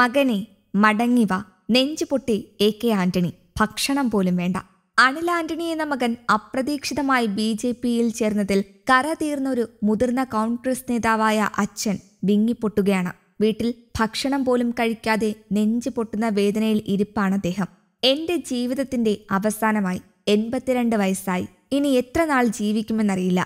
മകനെ മടങ്ങിവ നെഞ്ചുപൊട്ടി എ കെ ആന്റണി ഭക്ഷണം പോലും വേണ്ട അനിൽ ആന്റണി എന്ന മകൻ അപ്രതീക്ഷിതമായി ബി ജെ പിയിൽ ചേർന്നതിൽ കര തീർന്നൊരു മുതിർന്ന കോൺഗ്രസ് നേതാവായ അച്ഛൻ വിങ്ങിപ്പൊട്ടുകയാണ് വീട്ടിൽ ഭക്ഷണം പോലും കഴിക്കാതെ നെഞ്ചു പൊട്ടുന്ന വേദനയിൽ ഇരിപ്പാണ് അദ്ദേഹം എന്റെ ജീവിതത്തിന്റെ അവസാനമായി എൺപത്തിരണ്ട് വയസ്സായി ഇനി എത്ര നാൾ ജീവിക്കുമെന്നറിയില്ല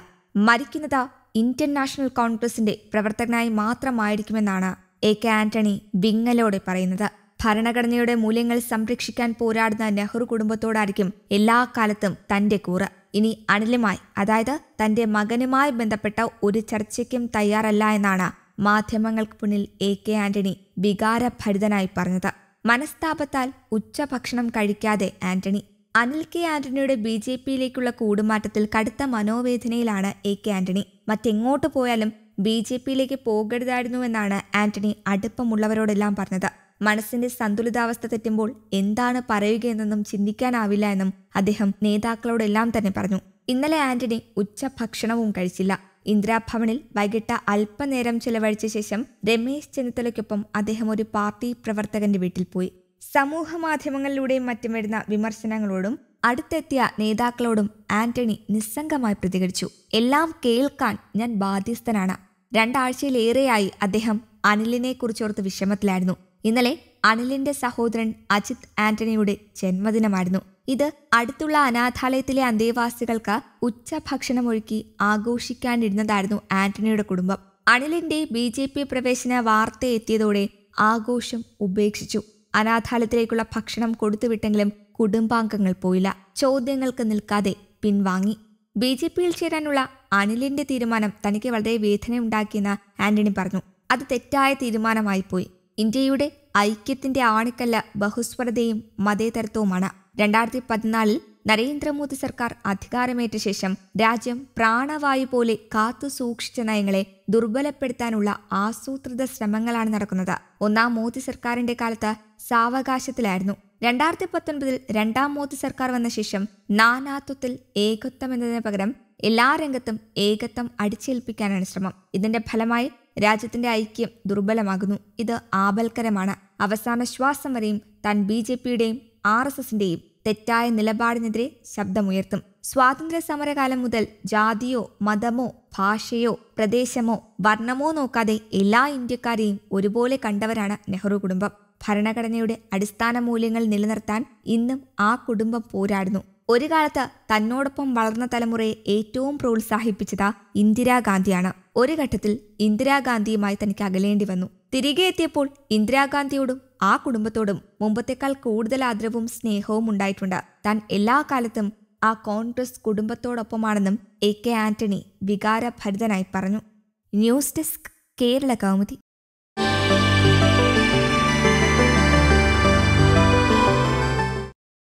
മരിക്കുന്നത് ഇന്ത്യൻ നാഷണൽ കോൺഗ്രസിന്റെ പ്രവർത്തകനായി മാത്രമായിരിക്കുമെന്നാണ് എ കെ ആന്റണി ബിങ്ങലോടെ പറയുന്നത് ഭരണഘടനയുടെ മൂല്യങ്ങൾ സംരക്ഷിക്കാൻ പോരാടുന്ന നെഹ്റു കുടുംബത്തോടായിരിക്കും എല്ലാ കാലത്തും തന്റെ കൂറ് ഇനി അനിലുമായി അതായത് തന്റെ മകനുമായി ബന്ധപ്പെട്ട ഒരു ചർച്ചയ്ക്കും തയ്യാറല്ല എന്നാണ് മാധ്യമങ്ങൾക്ക് മുന്നിൽ എ കെ ആന്റണി വികാരഭരിതനായി പറഞ്ഞത് മനസ്താപത്താൽ ഉച്ചഭക്ഷണം കഴിക്കാതെ ആന്റണി അനിൽ കെ ആന്റണിയുടെ ബി ജെ പിയിലേക്കുള്ള കൂടുമാറ്റത്തിൽ കടുത്ത മനോവേദനയിലാണ് എ കെ ആന്റണി മറ്റെങ്ങോട്ട് പോയാലും ബി ജെ പിയിലേക്ക് പോകരുതായിരുന്നുവെന്നാണ് ആന്റണി അടുപ്പമുള്ളവരോടെല്ലാം പറഞ്ഞത് മനസ്സിന്റെ സന്തുലിതാവസ്ഥ തെറ്റുമ്പോൾ എന്താണ് പറയുകയെന്നൊന്നും ചിന്തിക്കാനാവില്ല എന്നും അദ്ദേഹം നേതാക്കളോടെല്ലാം തന്നെ പറഞ്ഞു ഇന്നലെ ആന്റണി ഉച്ചഭക്ഷണവും കഴിച്ചില്ല ഇന്ദിരാഭവനിൽ വൈകിട്ട് അല്പനേരം ചെലവഴിച്ച ശേഷം രമേശ് ചെന്നിത്തലയ്ക്കൊപ്പം അദ്ദേഹം ഒരു പാർട്ടി പ്രവർത്തകന്റെ വീട്ടിൽ പോയി സമൂഹ മാധ്യമങ്ങളിലൂടെയും മറ്റും വരുന്ന വിമർശനങ്ങളോടും അടുത്തെത്തിയ നേതാക്കളോടും ആന്റണി നിസ്സംഗമായി പ്രതികരിച്ചു എല്ലാം കേൾക്കാൻ ഞാൻ ബാധ്യസ്ഥനാണ് രണ്ടാഴ്ചയിലേറെയായി അദ്ദേഹം കുറിച്ചോർത്ത് വിഷമത്തിലായിരുന്നു ഇന്നലെ അനിലിന്റെ സഹോദരൻ അജിത് ആന്റണിയുടെ ജന്മദിനമായിരുന്നു ഇത് അടുത്തുള്ള അനാഥാലയത്തിലെ അന്തേവാസികൾക്ക് ഭക്ഷണമൊഴുക്കി ആഘോഷിക്കാനിരുന്നതായിരുന്നു ആന്റണിയുടെ കുടുംബം അനിലിന്റെ ബി ജെ പി പ്രവേശന വാർത്ത എത്തിയതോടെ ആഘോഷം ഉപേക്ഷിച്ചു അനാഥാലയത്തിലേക്കുള്ള ഭക്ഷണം കൊടുത്തുവിട്ടെങ്കിലും കുടുംബാംഗങ്ങൾ പോയില്ല ചോദ്യങ്ങൾക്ക് നിൽക്കാതെ പിൻവാങ്ങി ബി ജെ പിയിൽ ചേരാനുള്ള അനിലിന്റെ തീരുമാനം തനിക്ക് വളരെ വേദനയുണ്ടാക്കിയെന്ന് ആന്റണി പറഞ്ഞു അത് തെറ്റായ തീരുമാനമായിപ്പോയി ഇന്ത്യയുടെ ഐക്യത്തിന്റെ ആണിക്കല്ല ബഹുസ്വരതയും മതേതരത്വവുമാണ് രണ്ടായിരത്തി പതിനാലിൽ നരേന്ദ്രമോദി സർക്കാർ അധികാരമേറ്റ ശേഷം രാജ്യം പ്രാണവായു പോലെ കാത്തു സൂക്ഷിച്ച നയങ്ങളെ ദുർബലപ്പെടുത്താനുള്ള ആസൂത്രിത ശ്രമങ്ങളാണ് നടക്കുന്നത് ഒന്നാം മോദി സർക്കാരിന്റെ കാലത്ത് സാവകാശത്തിലായിരുന്നു രണ്ടായിരത്തി പത്തൊൻപതിൽ രണ്ടാം മോദി സർക്കാർ വന്ന ശേഷം നാനാത്വത്തിൽ ഏകത്വം എന്നതിന് പകരം എല്ലാ രംഗത്തും ഏകത്വം അടിച്ചേൽപ്പിക്കാനാണ് ശ്രമം ഇതിന്റെ ഫലമായി രാജ്യത്തിന്റെ ഐക്യം ദുർബലമാകുന്നു ഇത് ആപൽക്കരമാണ് അവസാന ശ്വാസം വരെയും താൻ ബി ജെ പിയുടെയും ആർ എസ് എസിന്റെയും തെറ്റായ നിലപാടിനെതിരെ ശബ്ദമുയർത്തും സ്വാതന്ത്ര്യ സമരകാലം മുതൽ ജാതിയോ മതമോ ഭാഷയോ പ്രദേശമോ വർണ്ണമോ നോക്കാതെ എല്ലാ ഇന്ത്യക്കാരെയും ഒരുപോലെ കണ്ടവരാണ് നെഹ്റു കുടുംബം ഭരണഘടനയുടെ അടിസ്ഥാന മൂല്യങ്ങൾ നിലനിർത്താൻ ഇന്നും ആ കുടുംബം പോരാടുന്നു ഒരു കാലത്ത് തന്നോടൊപ്പം വളർന്ന തലമുറയെ ഏറ്റവും പ്രോത്സാഹിപ്പിച്ചത് ഇന്ദിരാഗാന്ധിയാണ് ഒരു ഘട്ടത്തിൽ ഇന്ദിരാഗാന്ധിയുമായി തനിക്ക് അകലേണ്ടി വന്നു തിരികെ എത്തിയപ്പോൾ ഇന്ദിരാഗാന്ധിയോടും ആ കുടുംബത്തോടും മുമ്പത്തേക്കാൾ കൂടുതൽ ആദരവും സ്നേഹവും ഉണ്ടായിട്ടുണ്ട് താൻ എല്ലാ കാലത്തും ആ കോൺഗ്രസ് കുടുംബത്തോടൊപ്പമാണെന്നും എ കെ ആന്റണി വികാരഭരിതനായി പറഞ്ഞു ന്യൂസ് ഡെസ്ക് കേരള കൗമുദി